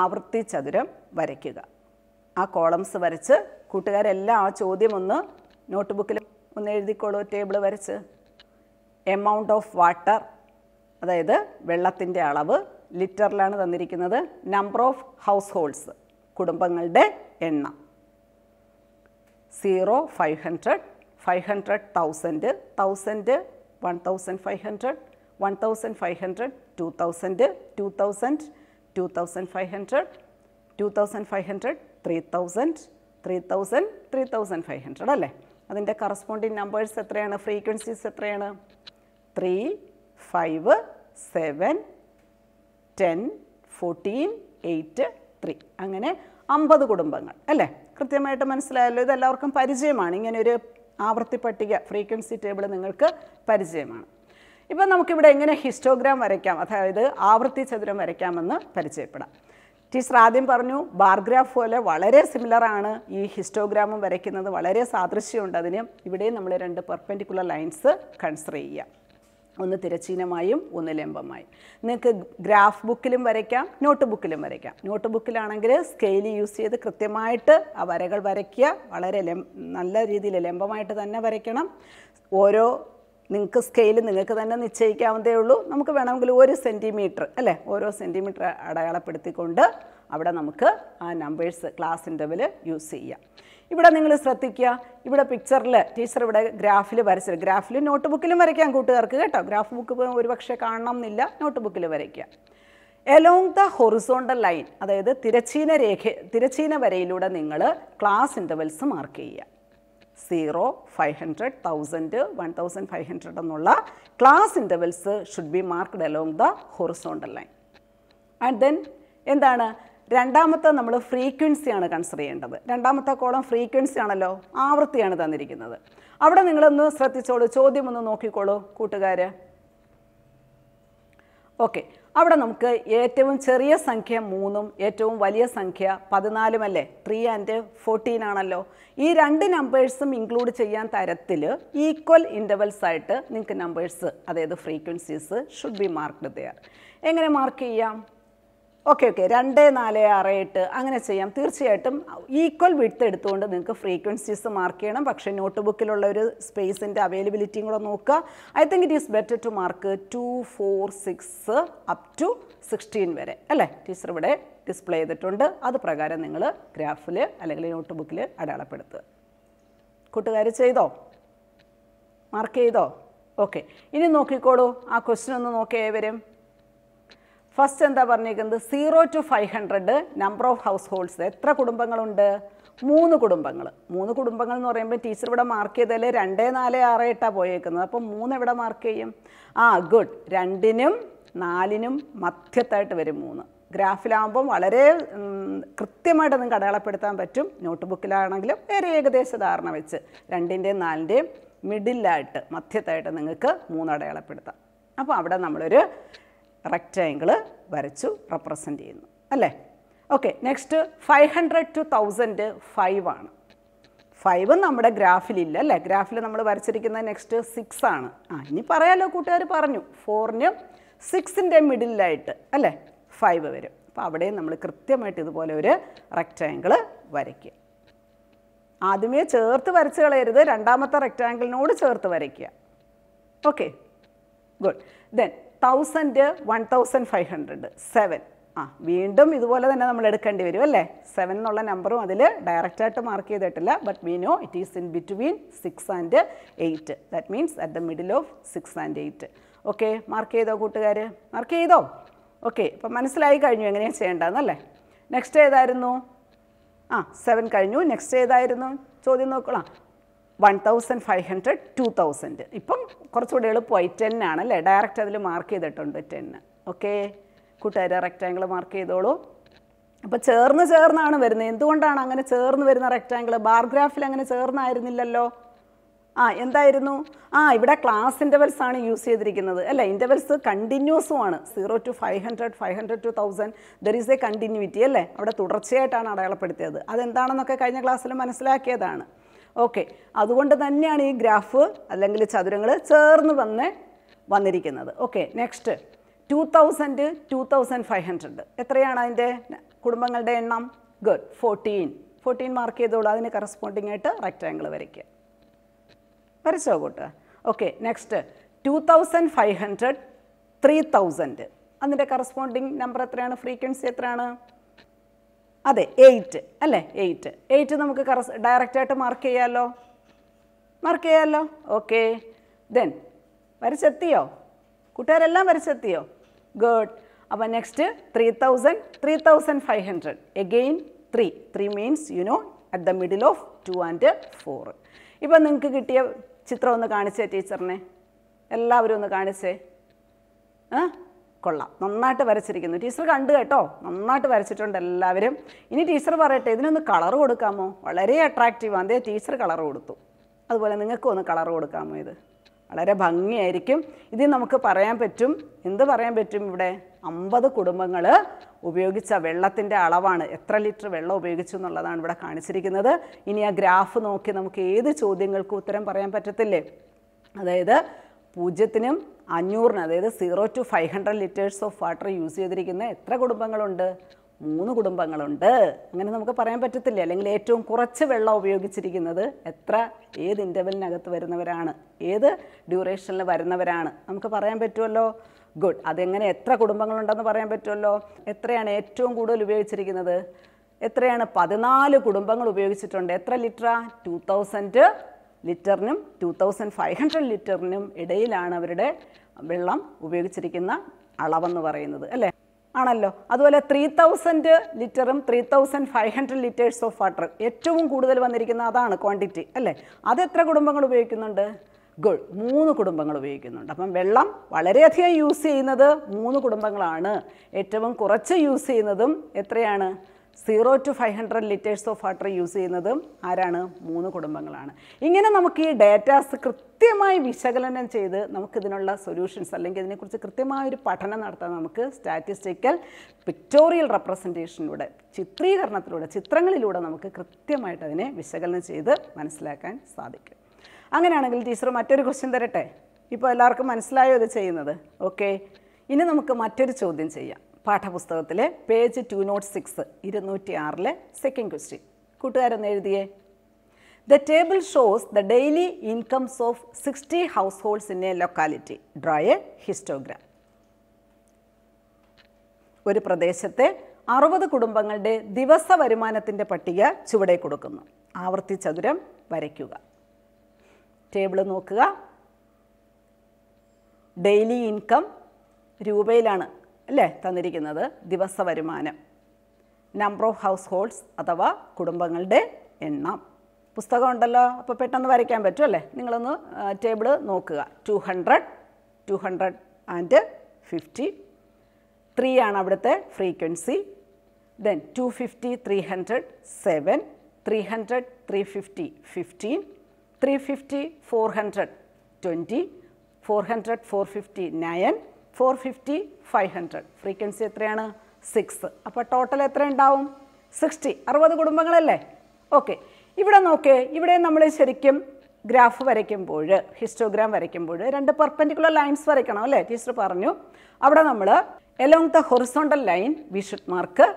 ആവൃത്തി ചതുരം വരയ്ക്കുക ആ കോളംസ് വരച്ച് കൂട്ടുകാരെല്ലാം ആ ചോദ്യം ഒന്ന് നോട്ട് ബുക്കിൽ ഒന്ന് എഴുതിക്കോളൂ ടേബിൾ വരച്ച് എമൗണ്ട് ഓഫ് വാട്ടർ അതായത് വെള്ളത്തിൻ്റെ അളവ് ലിറ്ററിലാണ് തന്നിരിക്കുന്നത് നമ്പർ ഓഫ് ഹൗസ് ഹോൾഡ്സ് കുടുംബങ്ങളുടെ എണ്ണം zero five hundred five hundred thousand thousand one thousand five hundred one thousand five hundred to thousand two thousand two thousand five hundred to thousand five hundred three thousand three thousand three thousand five hundred അല്ലേ അതിൻ്റെ corresponding numbers എത്രയാണ് frequencies എത്രയാണ് three five seven ten fourteen eight three അങ്ങനെ അമ്പത് കുടുംബങ്ങൾ അല്ലേ കൃത്യമായിട്ട് മനസ്സിലായല്ലോ ഇതെല്ലാവർക്കും പരിചയമാണ് ഇങ്ങനൊരു ആവൃത്തി പട്ടിക ഫ്രീക്വൻസി ടേബിൾ നിങ്ങൾക്ക് പരിചയമാണ് ഇപ്പം നമുക്കിവിടെ എങ്ങനെ ഹിസ്റ്റോഗ്രാം വരയ്ക്കാം അതായത് ആവൃത്തി ചതുരം വരയ്ക്കാമെന്ന് പരിചയപ്പെടാം ടീച്ചർ ആദ്യം പറഞ്ഞു ബാർഗ്രാഫ് പോലെ വളരെ സിമിലറാണ് ഈ ഹിസ്റ്റോഗ്രാമും വരയ്ക്കുന്നത് വളരെ സാദൃശ്യമുണ്ട് അതിന് ഇവിടെയും നമ്മൾ രണ്ട് പെർപെൻഡിക്കുലർ ലൈൻസ് കൺസിഡർ ചെയ്യാം ഒന്ന് തിരച്ചീനമായും ഒന്ന് ലംബമായും നിങ്ങൾക്ക് ഗ്രാഫ് ബുക്കിലും വരയ്ക്കാം നോട്ട് ബുക്കിലും വരയ്ക്കാം നോട്ട് ബുക്കിലാണെങ്കിൽ സ്കെയിൽ യൂസ് ചെയ്ത് കൃത്യമായിട്ട് ആ വരകൾ വരയ്ക്കുക വളരെ നല്ല രീതിയിൽ ലംബമായിട്ട് തന്നെ വരയ്ക്കണം ഓരോ നിങ്ങൾക്ക് സ്കെയിൽ നിങ്ങൾക്ക് തന്നെ നിശ്ചയിക്കാവുന്നതേ ഉള്ളൂ നമുക്ക് വേണമെങ്കിൽ ഒരു സെൻറ്റിമീറ്റർ അല്ലേ ഓരോ സെൻറ്റിമീറ്റർ അടയാളപ്പെടുത്തിക്കൊണ്ട് അവിടെ നമുക്ക് ആ നമ്പേഴ്സ് ക്ലാസ് ഇൻ്റർവൽ യൂസ് ചെയ്യാം ഇവിടെ നിങ്ങൾ ശ്രദ്ധിക്കുക ഇവിടെ പിക്ചറിൽ ടീച്ചർ ഇവിടെ ഗ്രാഫിൽ വരച്ചത് ഗ്രാഫിൽ നോട്ട് ബുക്കിലും വരയ്ക്കാം കൂട്ടുകാർക്ക് കേട്ടോ ഗ്രാഫ് ബുക്ക് പക്ഷേ കാണണം എന്നില്ല നോട്ട് ബുക്കിൽ വരയ്ക്കാം എലോങ് ദ ഹൊറിസോണ്ടൽ ലൈൻ അതായത് തിരച്ചീന രേഖ തിരച്ചീന വരയിലൂടെ നിങ്ങൾ ക്ലാസ് ഇൻ്റർവെൽസ് മാർക്ക് ചെയ്യുക zero five hundred thousand one thousand five hundred എന്നുള്ള class intervals should be marked along the horizontal line and then എന്താണ് രണ്ടാമത്തെ നമ്മൾ ഫ്രീക്വൻസിയാണ് കൺസിഡർ ചെയ്യേണ്ടത് രണ്ടാമത്തെ കോളം ഫ്രീക്വൻസി ആണല്ലോ ആവൃത്തിയാണ് തന്നിരിക്കുന്നത് അവിടെ നിങ്ങളൊന്ന് ശ്രദ്ധിച്ചോളൂ ചോദ്യം ഒന്ന് നോക്കിക്കോളൂ കൂട്ടുകാർ ഓക്കെ അവിടെ നമുക്ക് ഏറ്റവും ചെറിയ സംഖ്യ മൂന്നും ഏറ്റവും വലിയ സംഖ്യ പതിനാലും അല്ലേ ത്രീ ആൻഡ് ഫോർട്ടീൻ ആണല്ലോ ഈ രണ്ട് നമ്പേഴ്സും ഇൻക്ലൂഡ് ചെയ്യാൻ തരത്തിൽ ഈക്വൽ ഇൻ്റർവൽസ് ആയിട്ട് നിങ്ങൾക്ക് നമ്പേഴ്സ് അതായത് frequencies should be marked there എങ്ങനെ മാർക്ക് ചെയ്യാം ഓക്കെ ഓക്കെ രണ്ട് നാല് ആറ് എട്ട് അങ്ങനെ ചെയ്യാം തീർച്ചയായിട്ടും ഈക്വൽ വിഡ്ത്ത് എടുത്തുകൊണ്ട് നിങ്ങൾക്ക് ഫ്രീക്വൻസീസ് മാർക്ക് ചെയ്യണം പക്ഷേ നോട്ട് ബുക്കിലുള്ള ഒരു സ്പേസിൻ്റെ അവൈലബിലിറ്റിയും കൂടെ നോക്കുക I think it is better to mark two four six up to sixteen വരെ അല്ലേ ടീച്ചർ ഇവിടെ ഡിസ്പ്ലേ ചെയ്തിട്ടുണ്ട് അത് പ്രകാരം നിങ്ങൾ ഗ്രാഫിൽ അല്ലെങ്കിൽ നോട്ട് ബുക്കിൽ അടയാളപ്പെടുത്തുക കൂട്ടുകാർ ചെയ്തോ മാർക്ക് ചെയ്തോ ഓക്കെ ഇനി നോക്കിക്കോളൂ ആ ക്വസ്റ്റ്യൻ ഒന്ന് നോക്കിയേ ഫസ്റ്റ് എന്താ പറഞ്ഞിരിക്കുന്നത് zero to five hundred number of households എത്ര കുടുംബങ്ങളുണ്ട് മൂന്ന് കുടുംബങ്ങൾ മൂന്ന് കുടുംബങ്ങൾ എന്ന് പറയുമ്പോൾ ടീച്ചർ ഇവിടെ മാർക്ക് ചെയ്തതിൽ രണ്ട് നാല് ആറ് എട്ടാണ് പോയേക്കുന്നത് അപ്പം മൂന്ന് എവിടെ മാർക്ക് ചെയ്യും ആ ഗുഡ് രണ്ടിനും നാലിനും മധ്യത്തായിട്ട് വരും മൂന്ന് ഗ്രാഫിലാകുമ്പം വളരെ കൃത്യമായിട്ട് നിങ്ങൾക്ക് അടയാളപ്പെടുത്താൻ പറ്റും നോട്ട് ബുക്കിലാണെങ്കിലും വേറെ ഏകദേശ ധാരണ വെച്ച് രണ്ടിൻ്റെയും നാലിൻ്റെയും മിഡിലായിട്ട് മധ്യത്തായിട്ട് നിങ്ങൾക്ക് മൂന്ന് അടയാളപ്പെടുത്താം അപ്പോൾ അവിടെ നമ്മളൊരു റെക്റ്റാങ്കിൾ വരച്ചു റെപ്രസെൻ്റ് ചെയ്യുന്നു അല്ലേ okay next five hundred to thousand five ആണ് ഫൈവ് നമ്മുടെ ഗ്രാഫിലില്ല അല്ലേ ഗ്രാഫിൽ നമ്മൾ വരച്ചിരിക്കുന്നത് നെക്സ്റ്റ് സിക്സ് ആണ് ആ ഇനി പറയാലോ കൂട്ടുകാർ പറഞ്ഞു ഫോറിനും സിക്സിൻ്റെ മിഡിലായിട്ട് അല്ലേ ഫൈവ് വരും അപ്പോൾ അവിടെയും നമ്മൾ കൃത്യമായിട്ട് ഇതുപോലെ ഒരു റെക്റ്റാങ്കിൾ വരയ്ക്കുക ആദ്യമേ ചേർത്ത് വരച്ച് കളയരുത് രണ്ടാമത്തെ റെക്റ്റാങ്കിളിനോട് ചേർത്ത് വരയ്ക്കുക okay good then thousand one thousand five hundred seven ആ വീണ്ടും ഇതുപോലെ തന്നെ നമ്മൾ എടുക്കേണ്ടി വരും അല്ലേ സെവൻ എന്നുള്ള നമ്പറും അതിൽ ഡയറക്റ്റായിട്ട് മാർക്ക് ചെയ്തിട്ടില്ല but we know it is in between six and eight that means at the middle of six and eight okay mark ചെയ്തോ കൂട്ടുകാർ മാർക്ക് ചെയ്തോ ഓക്കെ അപ്പം മനസ്സിലായി കഴിഞ്ഞു എങ്ങനെയാണ് ചെയ്യേണ്ടതെന്നല്ലേ നെക്സ്റ്റ് ഏതായിരുന്നു ആ സെവൻ കഴിഞ്ഞു നെക്സ്റ്റ് ഏതായിരുന്നു ചോദ്യം നോക്കണം one thousand five hundred to thousand ഇപ്പം കുറച്ചുകൂടെ എളുപ്പമായി ടെൻ ആണല്ലേ ഡയറക്റ്റ് അതിൽ മാർക്ക് ചെയ്തിട്ടുണ്ട് ടെന്ന് ഓക്കെ കൂട്ടുകാർ റെക്റ്റാങ്കിൾ മാർക്ക് ചെയ്തോളൂ അപ്പോൾ ചേർന്ന് ചേർന്നാണ് വരുന്നത് എന്തുകൊണ്ടാണ് അങ്ങനെ ചേർന്ന് വരുന്ന റെക്റ്റാങ്കിൾ ബാർഗ്രാഫിൽ അങ്ങനെ ചേർന്നായിരുന്നില്ലല്ലോ ആ എന്തായിരുന്നു ആ ഇവിടെ ക്ലാസ് ഇൻ്റർവെൽസ് ആണ് യൂസ് ചെയ്തിരിക്കുന്നത് അല്ല ഇൻ്റർവെൽസ് കണ്ടിന്യൂസും ആണ് zero to five hundred five hundred to thousand there is a continuity അല്ലേ അവിടെ തുടർച്ചയായിട്ടാണ് അടയാളപ്പെടുത്തിയത് അതെന്താണെന്നൊക്കെ കഴിഞ്ഞ ക്ലാസ്സിൽ മനസ്സിലാക്കിയതാണ് ഓക്കെ അതുകൊണ്ട് തന്നെയാണ് ഈ ഗ്രാഫ് അല്ലെങ്കിൽ ചതുരങ്ങൾ ചേർന്ന് വന്ന് വന്നിരിക്കുന്നത് okay next two thousand two thousand five hundred എത്രയാണ് അതിൻ്റെ കുടുംബങ്ങളുടെ എണ്ണം ഗുഡ് ഫോർട്ടീൻ ഫോർട്ടീൻ മാർക്ക് ചെയ്തോളൂ അതിന് കറസ്പോണ്ടിങ് ആയിട്ട് റെക്റ്റാങ്കിൾ വരയ്ക്കുക വരച്ചോ കൂട്ട് okay next two thousand five hundred three thousand അതിൻ്റെ കറസ്പോണ്ടിങ് നമ്പർ എത്രയാണ് ഫ്രീക്വൻസി എത്രയാണ് അതെ എയ്റ്റ് അല്ലേ എയ്റ്റ് എയ്റ്റ് നമുക്ക് കറ ഡയറക്റ്റായിട്ട് മാർക്ക് ചെയ്യാമല്ലോ മാർക്ക് ചെയ്യാമല്ലോ ഓക്കെ ദെൻ വരച്ചെത്തിയോ കൂട്ടുകാരെല്ലാം വരച്ചെത്തിയോ ഗുഡ് അപ്പോൾ next three thousand three thousand five hundred again three three means you know at the middle of two and four ഇപ്പം നിങ്ങൾക്ക് കിട്ടിയ ചിത്രം ഒന്ന് കാണിച്ചേ ടീച്ചറിനെ എല്ലാവരും ഒന്ന് കാണിച്ചേ ആ കൊള്ളാം നന്നായിട്ട് വരച്ചിരിക്കുന്നു ടീച്ചർ കണ്ടു കേട്ടോ നന്നായിട്ട് വരച്ചിട്ടുണ്ട് എല്ലാവരും ഇനി ടീച്ചർ പറയട്ടെ ഇതിനൊന്ന് കളർ കൊടുക്കാമോ വളരെ അട്രാക്റ്റീവാണ് അതേ ടീച്ചർ കളർ കൊടുത്തു അതുപോലെ നിങ്ങൾക്കും ഒന്ന് കളർ കൊടുക്കാമോ ഇത് വളരെ ഭംഗിയായിരിക്കും ഇത് നമുക്ക് പറയാൻ പറ്റും എന്ത് പറയാൻ പറ്റും ഇവിടെ അമ്പത് കുടുംബങ്ങൾ ഉപയോഗിച്ച വെള്ളത്തിൻ്റെ അളവാണ് എത്ര ലിറ്റർ വെള്ളം ഉപയോഗിച്ചു എന്നുള്ളതാണ് ഇവിടെ കാണിച്ചിരിക്കുന്നത് ഇനി ആ ഗ്രാഫ് നോക്കി നമുക്ക് ഏത് ചോദ്യങ്ങൾക്കും ഉത്തരം പറയാൻ പറ്റത്തില്ലേ അതായത് പൂജ്യത്തിനും അഞ്ഞൂറിന് അതായത് zero to five hundred litres of water use ചെയ്തിരിക്കുന്ന എത്ര കുടുംബങ്ങളുണ്ട് മൂന്ന് കുടുംബങ്ങളുണ്ട് അങ്ങനെ നമുക്ക് പറയാൻ പറ്റത്തില്ല അല്ലെങ്കിൽ ഏറ്റവും കുറച്ച് വെള്ളം ഉപയോഗിച്ചിരിക്കുന്നത് എത്ര ഏത് ഇൻ്റർവലിനകത്ത് വരുന്നവരാണ് ഏത് ഡ്യൂറേഷനിൽ വരുന്നവരാണ് നമുക്ക് പറയാൻ പറ്റുമല്ലോ ഗുഡ് അതെങ്ങനെ എത്ര കുടുംബങ്ങളുണ്ടെന്ന് പറയാൻ പറ്റുമല്ലോ എത്രയാണ് ഏറ്റവും കൂടുതൽ ഉപയോഗിച്ചിരിക്കുന്നത് എത്രയാണ് പതിനാല് കുടുംബങ്ങൾ ഉപയോഗിച്ചിട്ടുണ്ട് എത്ര ലിറ്ററാ ടു തൗസൻഡ് ലിറ്ററിനും ടു തൗസൻഡ് ഫൈവ് ഹൺഡ്രഡ് ലിറ്ററിനും ഇടയിലാണ് അവരുടെ വെള്ളം ഉപയോഗിച്ചിരിക്കുന്ന അളവെന്ന് പറയുന്നത് അല്ലേ ആണല്ലോ അതുപോലെ ത്രീ തൗസൻഡ് ലിറ്ററും three thousand five hundred litres of water ഏറ്റവും കൂടുതൽ വന്നിരിക്കുന്ന അതാണ് ക്വാണ്ടിറ്റി അല്ലേ അത് എത്ര കുടുംബങ്ങൾ ഉപയോഗിക്കുന്നുണ്ട് ഗുഡ് മൂന്ന് കുടുംബങ്ങൾ ഉപയോഗിക്കുന്നുണ്ട് അപ്പം വെള്ളം വളരെയധികം യൂസ് ചെയ്യുന്നത് മൂന്ന് കുടുംബങ്ങളാണ് ഏറ്റവും കുറച്ച് യൂസ് ചെയ്യുന്നതും എത്രയാണ് zero to five hundred litres of water use ചെയ്യുന്നതും ആരാണ് മൂന്ന് കുടുംബങ്ങളാണ് ഇങ്ങനെ നമുക്ക് ഈ ഡേറ്റാസ് കൃത്യമായി വിശകലനം ചെയ്ത് നമുക്കിതിനുള്ള സൊല്യൂഷൻസ് അല്ലെങ്കിൽ ഇതിനെക്കുറിച്ച് കൃത്യമായ ഒരു പഠനം നടത്താൻ നമുക്ക് സ്റ്റാറ്റിസ്റ്റിക്കൽ പിക്ടോറിയൽ റെപ്രസെൻറ്റേഷനിലൂടെ ചിത്രീകരണത്തിലൂടെ ചിത്രങ്ങളിലൂടെ നമുക്ക് കൃത്യമായിട്ട് അതിനെ വിശകലനം ചെയ്ത് മനസ്സിലാക്കാൻ സാധിക്കും അങ്ങനെയാണെങ്കിൽ ടീച്ചർ മറ്റൊരു ക്വസ്റ്റ്യൻ തരട്ടെ ഇപ്പോൾ എല്ലാവർക്കും മനസ്സിലായോ ഇത് ചെയ്യുന്നത് ഓക്കെ ഇനി നമുക്ക് മറ്റൊരു ചോദ്യം ചെയ്യാം പാഠപുസ്തകത്തിലെ പേജ് ടു നോട്ട് സിക്സ് ഇരുന്നൂറ്റി ആറിലെ സെക്കൻഡ് ക്വസ്റ്റ്യൻ കൂട്ടുകാരൊന്ന് എഴുതിയേ the table shows the daily incomes of sixty households in a locality draw a histogram ഒരു പ്രദേശത്തെ അറുപത് കുടുംബങ്ങളുടെ ദിവസ വരുമാനത്തിൻ്റെ പട്ടിക ചുവടെ കൊടുക്കുന്നു ആവർത്തി ചതുരം വരയ്ക്കുക ടേബിൾ നോക്കുക ഡെയിലി ഇൻകം രൂപയിലാണ് അല്ലേ തന്നിരിക്കുന്നത് ദിവസ വരുമാനം നമ്പർ ഓഫ് ഹൗസ് ഹോൾഡ്സ് അഥവാ കുടുംബങ്ങളുടെ എണ്ണം പുസ്തകം ഉണ്ടല്ലോ അപ്പോൾ പെട്ടെന്ന് വരയ്ക്കാൻ പറ്റും അല്ലേ നിങ്ങളൊന്ന് ടേബിൾ നോക്കുക two hundred two hundred and fifty three ആണ് അവിടുത്തെ frequency then two fifty three hundred seven three hundred three fifty fifteen three fifty four hundred twenty four hundred four fifty nine four fifty five hundred frequency എത്രയാണ് six അപ്പോൾ total എത്ര ഉണ്ടാവും sixty അറുപത് കുടുംബങ്ങളല്ലേ okay ഇവിടെ നോക്ക് ഇവിടെ നമ്മൾ ശരിക്കും ഗ്രാഫ് വരയ്ക്കുമ്പോൾ ഹിസ്റ്റോഗ്രാം വരയ്ക്കുമ്പോൾ രണ്ട് പെർപ്പൻഡിക്കുലർ ലൈൻസ് വരയ്ക്കണം അല്ലേ ടീച്ചർ പറഞ്ഞു അവിടെ നമ്മൾ along the horizontal line we should mark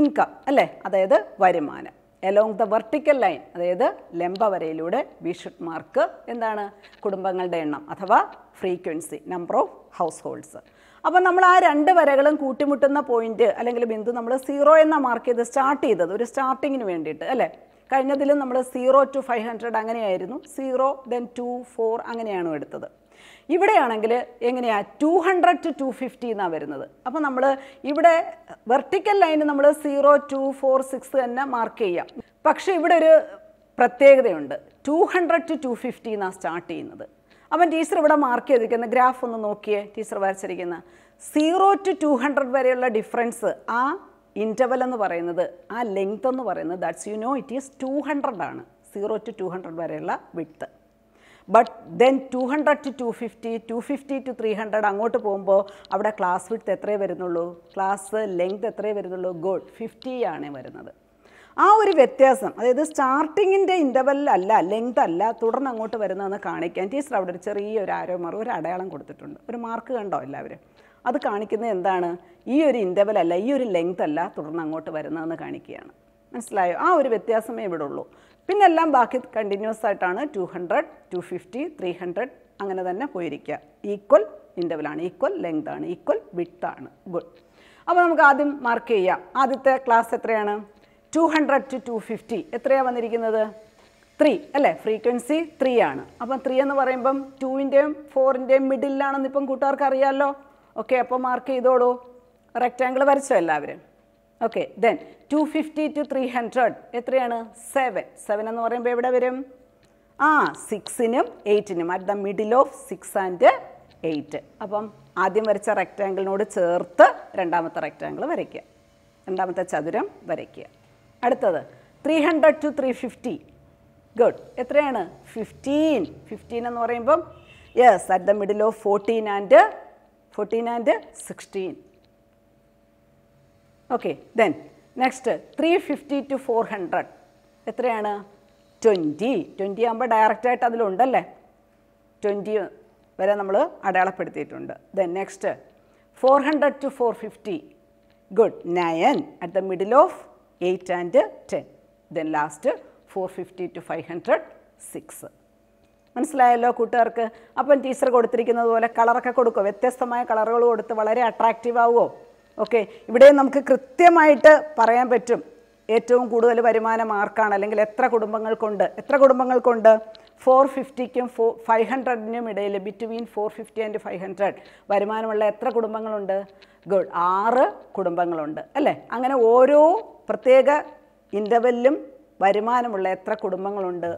income അല്ലേ അതായത് വരുമാനം എലോങ് ദ വെർട്ടിക്കൽ ലൈൻ അതായത് ലംബവരയിലൂടെ വി ഷുഡ് മാർക്ക് എന്താണ് കുടുംബങ്ങളുടെ എണ്ണം അഥവാ frequency number of households അപ്പോൾ നമ്മൾ ആ രണ്ട് വരകളും കൂട്ടിമുട്ടുന്ന പോയിന്റ് അല്ലെങ്കിൽ ബിന്ദു നമ്മൾ സീറോ എന്ന മാർക്ക് ചെയ്ത് സ്റ്റാർട്ട് ചെയ്തത് ഒരു സ്റ്റാർട്ടിങ്ങിന് വേണ്ടിയിട്ട് അല്ലേ കഴിഞ്ഞതിലും നമ്മൾ സീറോ ടു ഫൈവ് ഹൺഡ്രഡ് അങ്ങനെയായിരുന്നു സീറോ ദെൻ ടു ഫോർ അങ്ങനെയാണ് എടുത്തത് ഇവിടെയാണെങ്കിൽ എങ്ങനെയാണ് two hundred to two fifty എന്നാണ് വരുന്നത് അപ്പോൾ നമ്മൾ ഇവിടെ വെർട്ടിക്കൽ ലൈന് നമ്മൾ സീറോ ടു ഫോർ സിക്സ് തന്നെ മാർക്ക് ചെയ്യാം പക്ഷേ ഇവിടെ ഒരു പ്രത്യേകതയുണ്ട് two hundred to two fifty എന്നാണ് സ്റ്റാർട്ട് ചെയ്യുന്നത് അപ്പം ടീച്ചർ ഇവിടെ മാർക്ക് ചെയ്തിരിക്കുന്ന ഗ്രാഫ് ഒന്ന് നോക്കിയേ ടീച്ചർ വരച്ചിരിക്കുന്ന സീറോ ടു ടു ഹൺഡ്രഡ് വരെയുള്ള ഡിഫറൻസ് ആ ഇൻ്റർവൽ എന്ന് പറയുന്നത് ആ ലെങ്ത് എന്ന് പറയുന്നത് that's you know it is two hundred ആണ് സീറോ ടു ടു ഹൺഡ്രഡ് വരെയുള്ള width but then two hundred to two fifty two fifty to three hundred അങ്ങോട്ട് പോകുമ്പോൾ അവിടെ ക്ലാസ് വിഡ്ത്ത് എത്രയേ വരുന്നുള്ളൂ ക്ലാസ് ലെങ്ത് എത്രയേ വരുന്നുള്ളൂ ഗുഡ് ഫിഫ്റ്റി ആണ് വരുന്നത് ആ ഒരു വ്യത്യാസം അതായത് സ്റ്റാർട്ടിങ്ങിൻ്റെ ഇൻ്റർവെല്ലല്ല ലെങ്ത് അല്ല തുടർന്ന് അങ്ങോട്ട് വരുന്നതെന്ന് കാണിക്കാൻ ടീച്ചർ അവിടെ ഒരു ചെറിയൊരു ആരോ മാറി ഒരു അടയാളം കൊടുത്തിട്ടുണ്ട് ഒരു മാർക്ക് കണ്ടോ എല്ലാവരും അത് കാണിക്കുന്നത് എന്താണ് ഈ ഒരു ഇൻ്റർവെല്ലല്ല അല്ല ഈ ഒരു ലെങ്ത് അല്ല തുടർന്ന് അങ്ങോട്ട് വരുന്നതെന്ന് കാണിക്കുകയാണ് മനസ്സിലായോ ആ ഒരു വ്യത്യാസമേ ഇവിടെ ഉള്ളൂ പിന്നെ എല്ലാം ബാക്കി കണ്ടിന്യൂസ് ആയിട്ടാണ് two hundred two fifty three hundred അങ്ങനെ തന്നെ പോയിരിക്കുക ഈക്വൽ ഇൻ്റർവലാണ് ഈക്വൽ ലെങ്ത് ആണ് ഈക്വൽ വിട്ത് ആണ് ഗുഡ് അപ്പോൾ നമുക്ക് ആദ്യം മാർക്ക് ചെയ്യാം ആദ്യത്തെ ക്ലാസ് എത്രയാണ് two hundred to two fifty എത്രയാണ് വന്നിരിക്കുന്നത് ത്രീ അല്ലേ ഫ്രീക്വൻസി ത്രീ ആണ് അപ്പം ത്രീ എന്ന് പറയുമ്പം ടുവിൻ്റെയും ഫോറിൻ്റെയും മിഡിലാണെന്ന് ഇപ്പം കൂട്ടുകാർക്ക് അറിയാമല്ലോ ഓക്കെ അപ്പോൾ മാർക്ക് ചെയ്തോളൂ റെക്റ്റാങ്കിൾ വരച്ചോ എല്ലാവരും okay then two fifty to three hundred എത്രയാണ് സെവൻ സെവൻ എന്ന് പറയുമ്പോൾ എവിടെ വരും ആ സിക്സിനും എയ്റ്റിനും at the middle of six and eight അപ്പം ആദ്യം വരച്ച റെക്റ്റാങ്കിളിനോട് ചേർത്ത് രണ്ടാമത്തെ റെക്റ്റാങ്കിൾ വരയ്ക്കുക രണ്ടാമത്തെ ചതുരം വരയ്ക്കുക അടുത്തത് three hundred to three fifty good എത്രയാണ് ഫിഫ്റ്റീൻ ഫിഫ്റ്റീൻ എന്ന് പറയുമ്പം yes at the middle of fourteen and fourteen and sixteen okay then next three fifty to four hundred എത്രയാണ് ട്വൻറ്റി ട്വൻറ്റി ആകുമ്പോൾ ഡയറക്റ്റായിട്ട് അതിലുണ്ടല്ലേ ട്വൻറ്റി വരെ നമ്മൾ അടയാളപ്പെടുത്തിയിട്ടുണ്ട് then next four hundred to four fifty good nine at the middle of eight and ten then last four fifty to five hundred six മനസ്സിലായല്ലോ കൂട്ടുകാർക്ക് അപ്പം ടീച്ചർ കൊടുത്തിരിക്കുന്നത് പോലെ കളറൊക്കെ കൊടുക്കുമോ വ്യത്യസ്തമായ കളറുകൾ കൊടുത്ത് വളരെ അട്രാക്റ്റീവ് ആവുമോ ഓക്കെ ഇവിടെ നമുക്ക് കൃത്യമായിട്ട് പറയാൻ പറ്റും ഏറ്റവും കൂടുതൽ വരുമാനം ആർക്കാണ് അല്ലെങ്കിൽ എത്ര കുടുംബങ്ങൾക്കുണ്ട് എത്ര കുടുംബങ്ങൾക്കുണ്ട് ഫോർ ഫിഫ്റ്റിക്കും ഫോ ഫൈവ് ഹൺഡ്രഡിനും ഇടയിൽ between four fifty and five hundred വരുമാനമുള്ള എത്ര കുടുംബങ്ങളുണ്ട് ഗുഡ് ആറ് കുടുംബങ്ങളുണ്ട് അല്ലേ അങ്ങനെ ഓരോ പ്രത്യേക ഇൻ്റർവെല്ലും വരുമാനമുള്ള എത്ര കുടുംബങ്ങളുണ്ട്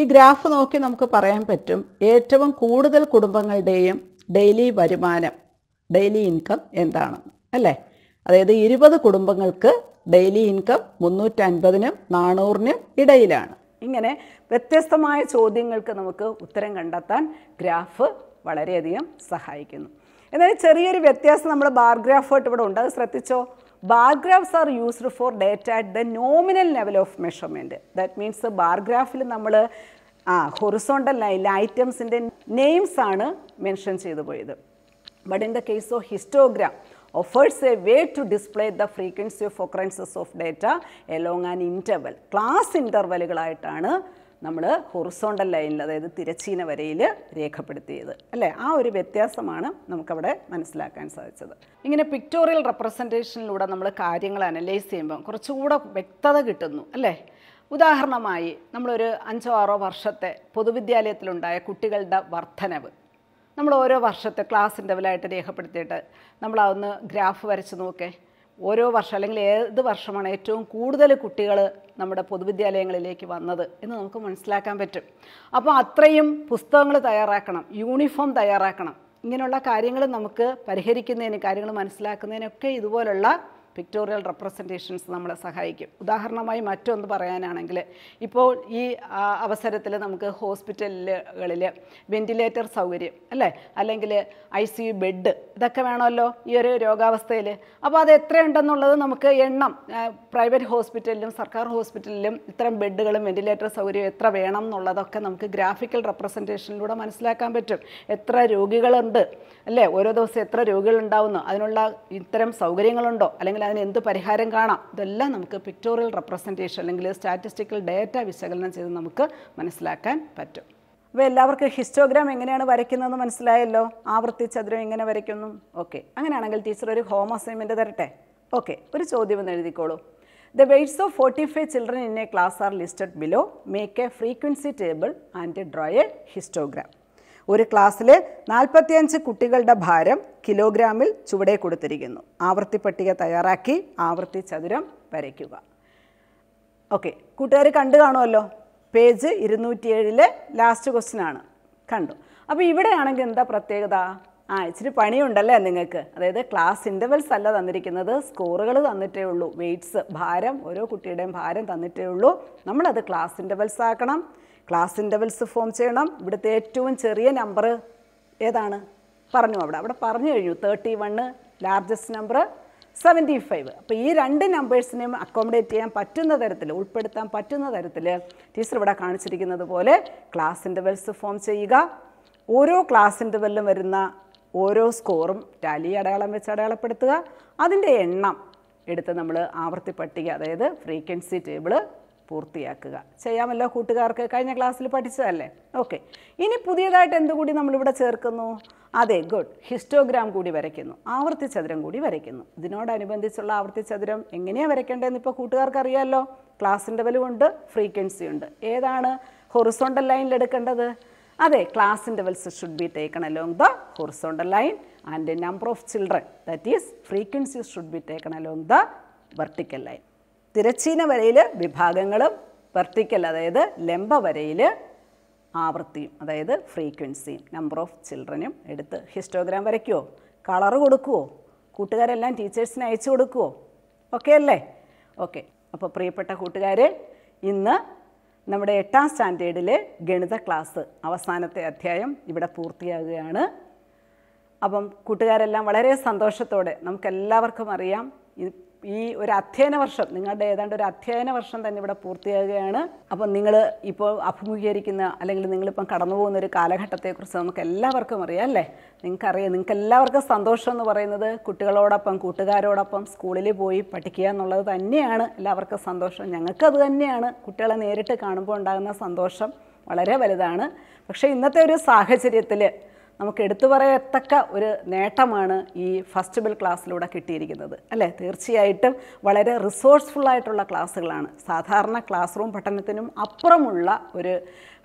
ഈ ഗ്രാഫ് നോക്കി നമുക്ക് പറയാൻ പറ്റും ഏറ്റവും കൂടുതൽ കുടുംബങ്ങളുടെയും ഡെയിലി വരുമാനം ഡെയിലി ഇൻകം എന്താണെന്ന് അല്ലേ അതായത് ഇരുപത് കുടുംബങ്ങൾക്ക് ഡെയിലി ഇൻകം മുന്നൂറ്റൻപതിനും നാനൂറിനും ഇടയിലാണ് ഇങ്ങനെ വ്യത്യസ്തമായ ചോദ്യങ്ങൾക്ക് നമുക്ക് ഉത്തരം കണ്ടെത്താൻ ഗ്രാഫ് വളരെയധികം സഹായിക്കുന്നു എന്നാൽ ചെറിയൊരു വ്യത്യാസം നമ്മൾ ബാർ ഇവിടെ ഉണ്ട് അത് ശ്രദ്ധിച്ചോ bar graphs are used for data at the nominal level of measurement that means bar ഗ്രാഫിൽ നമ്മൾ ആ ഹൊറിസോണ്ടൽ ലൈനിൽ ഐറ്റംസിൻ്റെ നെയിംസ് ആണ് മെൻഷൻ ചെയ്തു പോയത് but in the case of histogram offers a way to display the frequency of occurrences of data along an interval. Class ആയിട്ടാണ് നമ്മൾ horizontal ലൈനിൽ അതായത് തിരച്ചീന വരയിൽ രേഖപ്പെടുത്തിയത് അല്ലേ ആ ഒരു വ്യത്യാസമാണ് നമുക്കവിടെ മനസ്സിലാക്കാൻ സാധിച്ചത് ഇങ്ങനെ പിക്ടോറിയൽ റെപ്രസെൻറ്റേഷനിലൂടെ നമ്മൾ കാര്യങ്ങൾ അനലൈസ് ചെയ്യുമ്പോൾ കുറച്ചുകൂടെ വ്യക്തത കിട്ടുന്നു അല്ലേ ഉദാഹരണമായി നമ്മളൊരു അഞ്ചോ ആറോ വർഷത്തെ പൊതുവിദ്യാലയത്തിലുണ്ടായ കുട്ടികളുടെ വർധനവ് നമ്മൾ ഓരോ വർഷത്തെ ക്ലാസ് ഇൻ്റർവലായിട്ട് രേഖപ്പെടുത്തിയിട്ട് നമ്മൾ അതൊന്ന് ഗ്രാഫ് വരച്ച് നോക്കേ ഓരോ വർഷം അല്ലെങ്കിൽ ഏത് വർഷമാണ് ഏറ്റവും കൂടുതൽ കുട്ടികൾ നമ്മുടെ പൊതുവിദ്യാലയങ്ങളിലേക്ക് വന്നത് എന്ന് നമുക്ക് മനസ്സിലാക്കാൻ പറ്റും അപ്പോൾ അത്രയും പുസ്തകങ്ങൾ തയ്യാറാക്കണം യൂണിഫോം തയ്യാറാക്കണം ഇങ്ങനെയുള്ള കാര്യങ്ങൾ നമുക്ക് പരിഹരിക്കുന്നതിന് കാര്യങ്ങൾ മനസ്സിലാക്കുന്നതിനൊക്കെ ഇതുപോലുള്ള പിക്ടോറിയൽ റെപ്രസെൻറ്റേഷൻസ് നമ്മളെ സഹായിക്കും ഉദാഹരണമായി മറ്റൊന്ന് പറയാനാണെങ്കിൽ ഇപ്പോൾ ഈ അവസരത്തിൽ നമുക്ക് ഹോസ്പിറ്റലുകളിൽ വെൻറ്റിലേറ്റർ സൗകര്യം അല്ലേ അല്ലെങ്കിൽ ഐ സി യു ബെഡ് ഇതൊക്കെ വേണമല്ലോ ഈ ഒരു രോഗാവസ്ഥയിൽ അപ്പോൾ അത് എത്രയുണ്ടെന്നുള്ളത് നമുക്ക് എണ്ണം പ്രൈവറ്റ് ഹോസ്പിറ്റലിലും സർക്കാർ ഹോസ്പിറ്റലിലും ഇത്തരം ബെഡുകളും വെൻറ്റിലേറ്റർ സൗകര്യം എത്ര വേണം എന്നുള്ളതൊക്കെ നമുക്ക് ഗ്രാഫിക്കൽ റെപ്രസെൻറ്റേഷനിലൂടെ മനസ്സിലാക്കാൻ പറ്റും എത്ര രോഗികളുണ്ട് അല്ലേ ഓരോ ദിവസം എത്ര രോഗികളുണ്ടാവുന്നു അതിനുള്ള ഇത്തരം സൗകര്യങ്ങളുണ്ടോ അല്ലെങ്കിൽ അല്ലെങ്കിൽ അതിന് എന്ത് പരിഹാരം കാണാം ഇതെല്ലാം നമുക്ക് പിക്ടോറിയൽ റെപ്രസെൻറ്റേഷൻ അല്ലെങ്കിൽ സ്റ്റാറ്റിസ്റ്റിക്കൽ ഡേറ്റ വിശകലനം ചെയ്ത് നമുക്ക് മനസ്സിലാക്കാൻ പറ്റും അപ്പോൾ എല്ലാവർക്കും ഹിസ്റ്റോഗ്രാം എങ്ങനെയാണ് വരയ്ക്കുന്നതെന്ന് മനസ്സിലായല്ലോ ആവൃത്തി ചതുരം എങ്ങനെ വരയ്ക്കുന്നു ഓക്കെ അങ്ങനെയാണെങ്കിൽ ടീച്ചർ ഒരു ഹോം അസൈൻമെൻറ്റ് തരട്ടെ ഓക്കെ ഒരു ചോദ്യം ഒന്ന് എഴുതിക്കോളൂ the weights of forty five children in a class are listed below make a frequency table and draw a histogram ഒരു ക്ലാസ്സിൽ നാൽപ്പത്തിയഞ്ച് കുട്ടികളുടെ ഭാരം കിലോഗ്രാമിൽ ചുവടെ കൊടുത്തിരിക്കുന്നു ആവൃത്തി പട്ടിക തയ്യാറാക്കി ആവൃത്തി ചതുരം വരയ്ക്കുക ഓക്കെ കൂട്ടുകാർ കണ്ടു കാണുമല്ലോ പേജ് ഇരുന്നൂറ്റിയേഴിലെ ലാസ്റ്റ് ക്വസ്റ്റ്യൻ ആണ് കണ്ടു അപ്പോൾ ഇവിടെയാണെങ്കിൽ എന്താ പ്രത്യേകത ആ ഇച്ചിരി പണിയുണ്ടല്ലേ നിങ്ങൾക്ക് അതായത് ക്ലാസ് ഇൻ്റർവെൽസ് അല്ല തന്നിരിക്കുന്നത് സ്കോറുകൾ തന്നിട്ടേ ഉള്ളൂ വെയ്റ്റ്സ് ഭാരം ഓരോ കുട്ടിയുടെയും ഭാരം തന്നിട്ടേ ഉള്ളൂ നമ്മളത് ക്ലാസ് ഇൻ്റർവെൽസ് ആക്കണം ക്ലാസ് ഇൻ്റർവെൽസ് ഫോം ചെയ്യണം ഇവിടുത്തെ ഏറ്റവും ചെറിയ നമ്പർ ഏതാണ് പറഞ്ഞു അവിടെ അവിടെ പറഞ്ഞു കഴിഞ്ഞു thirty one largest number seventy five അപ്പോൾ ഈ രണ്ട് നമ്പേഴ്സിനെയും അക്കോമഡേറ്റ് ചെയ്യാൻ പറ്റുന്ന തരത്തിൽ ഉൾപ്പെടുത്താൻ പറ്റുന്ന തരത്തിൽ ടീച്ചർ ഇവിടെ കാണിച്ചിരിക്കുന്നത് പോലെ ക്ലാസ് ഇൻ്റർവെൽസ് ഫോം ചെയ്യുക ഓരോ ക്ലാസ് ഇൻ്റർവെല്ലും വരുന്ന ഓരോ സ്കോറും ടാലി അടയാളം വെച്ച് അടയാളപ്പെടുത്തുക അതിൻ്റെ എണ്ണം എടുത്ത് നമ്മൾ ആവർത്തി പട്ടിക അതായത് ഫ്രീക്വൻസി ടേബിള് പൂർത്തിയാക്കുക ചെയ്യാമല്ലോ കൂട്ടുകാർക്ക് കഴിഞ്ഞ ക്ലാസ്സിൽ പഠിച്ചതല്ലേ ഓക്കെ ഇനി പുതിയതായിട്ട് എന്തുകൂടി നമ്മളിവിടെ ചേർക്കുന്നു അതെ ഗുഡ് ഹിസ്റ്റോഗ്രാം കൂടി വരയ്ക്കുന്നു ആവർത്തിച്ചതുരം കൂടി വരയ്ക്കുന്നു ഇതിനോടനുബന്ധിച്ചുള്ള ആവർത്തിച്ചതുരം എങ്ങനെയാണ് വരയ്ക്കേണ്ടതെന്ന് ഇപ്പോൾ കൂട്ടുകാർക്ക് അറിയാമല്ലോ ക്ലാസ് ഉണ്ട് ഫ്രീക്വൻസി ഉണ്ട് ഏതാണ് ഹൊറിസോണ്ടൽ ലൈനിൽ എടുക്കേണ്ടത് അതെ class intervals should be taken along the horizontal line and number of children that is frequency should be taken along the vertical line തിരച്ചീന വരയിൽ വിഭാഗങ്ങളും വെർട്ടിക്കൽ അതായത് ലംബ വരയിൽ ആവൃത്തിയും അതായത് ഫ്രീക്വൻസിയും നമ്പർ ഓഫ് ചിൽഡ്രനും എടുത്ത് ഹിസ്റ്റോഗ്രാം വരയ്ക്കുമോ കളർ കൊടുക്കുമോ കൂട്ടുകാരെല്ലാം ടീച്ചേഴ്സിന് അയച്ചു കൊടുക്കുമോ ഓക്കെ അല്ലേ ഓക്കെ അപ്പോൾ പ്രിയപ്പെട്ട കൂട്ടുകാർ ഇന്ന് നമ്മുടെ എട്ടാം സ്റ്റാൻഡേർഡിലെ ഗണിത ക്ലാസ് അവസാനത്തെ അധ്യായം ഇവിടെ പൂർത്തിയാകുകയാണ് അപ്പം കൂട്ടുകാരെല്ലാം വളരെ സന്തോഷത്തോടെ നമുക്കെല്ലാവർക്കും അറിയാം ഈ ഒരു അധ്യയന വർഷം നിങ്ങളുടെ ഏതാണ്ട് ഒരു അധ്യയന വർഷം തന്നെ ഇവിടെ പൂർത്തിയാകുകയാണ് അപ്പം നിങ്ങൾ ഇപ്പോൾ അഭിമുഖീകരിക്കുന്ന അല്ലെങ്കിൽ നിങ്ങളിപ്പം കടന്നു പോകുന്ന ഒരു കാലഘട്ടത്തെക്കുറിച്ച് നമുക്ക് എല്ലാവർക്കും അറിയാം അല്ലേ നിങ്ങൾക്കറിയാം നിങ്ങൾക്ക് എല്ലാവർക്കും സന്തോഷം എന്ന് പറയുന്നത് കുട്ടികളോടൊപ്പം കൂട്ടുകാരോടൊപ്പം സ്കൂളിൽ പോയി പഠിക്കുക എന്നുള്ളത് തന്നെയാണ് എല്ലാവർക്കും സന്തോഷം ഞങ്ങൾക്കത് തന്നെയാണ് കുട്ടികളെ നേരിട്ട് കാണുമ്പോൾ ഉണ്ടാകുന്ന സന്തോഷം വളരെ വലുതാണ് പക്ഷേ ഇന്നത്തെ ഒരു സാഹചര്യത്തിൽ നമുക്ക് എടുത്തു പറയത്തക്ക ഒരു നേട്ടമാണ് ഈ ഫസ്റ്റ് ബിൽ ക്ലാസ്സിലൂടെ കിട്ടിയിരിക്കുന്നത് അല്ലേ തീർച്ചയായിട്ടും വളരെ റിസോഴ്സ്ഫുൾ ആയിട്ടുള്ള ക്ലാസ്സുകളാണ് സാധാരണ ക്ലാസ് റൂം പഠനത്തിനും അപ്പുറമുള്ള ഒരു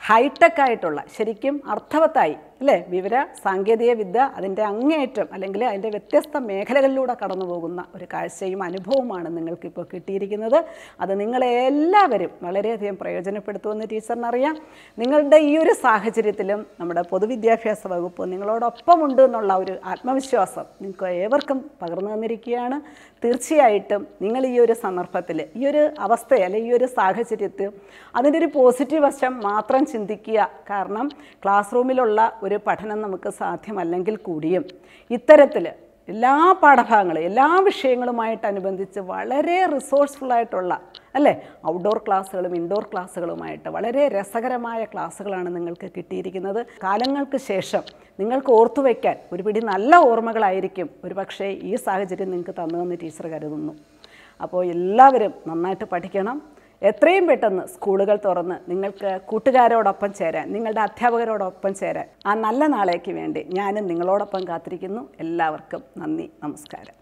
ഹൈടെക് ആയിട്ടുള്ള ശരിക്കും അർത്ഥവത്തായി അല്ലേ വിവര സാങ്കേതിക വിദ്യ അതിൻ്റെ അങ്ങേയറ്റം അല്ലെങ്കിൽ അതിൻ്റെ വ്യത്യസ്ത മേഖലകളിലൂടെ കടന്നു പോകുന്ന ഒരു കാഴ്ചയും അനുഭവമാണ് നിങ്ങൾക്കിപ്പോൾ കിട്ടിയിരിക്കുന്നത് അത് നിങ്ങളെ എല്ലാവരും വളരെയധികം പ്രയോജനപ്പെടുത്തുമെന്ന് ടീച്ചറിനറിയാം നിങ്ങളുടെ ഈ ഒരു സാഹചര്യത്തിലും നമ്മുടെ പൊതുവിദ്യാഭ്യാസ വകുപ്പ് നിങ്ങളോടൊപ്പമുണ്ട് എന്നുള്ള ഒരു ആത്മവിശ്വാസം നിങ്ങൾക്ക് ഏവർക്കും പകർന്നു തന്നിരിക്കുകയാണ് തീർച്ചയായിട്ടും നിങ്ങൾ ഈ ഒരു സന്ദർഭത്തിൽ ഈ ഒരു അവസ്ഥയെ അല്ലെങ്കിൽ ഈ ഒരു സാഹചര്യത്തിൽ അതിൻ്റെ ഒരു പോസിറ്റീവ് വശം മാത്രം ചിന്തിക്കുക കാരണം ക്ലാസ് റൂമിലുള്ള ഒരു പഠനം നമുക്ക് സാധ്യമല്ലെങ്കിൽ കൂടിയും ഇത്തരത്തിൽ എല്ലാ പാഠഭാഗങ്ങളും എല്ലാ വിഷയങ്ങളുമായിട്ട് അനുബന്ധിച്ച് വളരെ റിസോഴ്സ്ഫുള്ളായിട്ടുള്ള അല്ലേ ഔട്ട്ഡോർ ക്ലാസ്സുകളും ഇൻഡോർ ക്ലാസ്സുകളുമായിട്ട് വളരെ രസകരമായ ക്ലാസ്സുകളാണ് നിങ്ങൾക്ക് കിട്ടിയിരിക്കുന്നത് കാലങ്ങൾക്ക് ശേഷം നിങ്ങൾക്ക് ഓർത്തു വയ്ക്കാൻ ഒരുപിടി നല്ല ഓർമ്മകളായിരിക്കും ഒരുപക്ഷേ ഈ സാഹചര്യം നിങ്ങൾക്ക് തന്നതെന്ന് ടീച്ചർ കരുതുന്നു അപ്പോൾ എല്ലാവരും നന്നായിട്ട് പഠിക്കണം എത്രയും പെട്ടെന്ന് സ്കൂളുകൾ തുറന്ന് നിങ്ങൾക്ക് കൂട്ടുകാരോടൊപ്പം ചേരാൻ നിങ്ങളുടെ അധ്യാപകരോടൊപ്പം ചേരാൻ ആ നല്ല നാളേക്ക് വേണ്ടി ഞാനും നിങ്ങളോടൊപ്പം കാത്തിരിക്കുന്നു എല്ലാവർക്കും നന്ദി നമസ്കാരം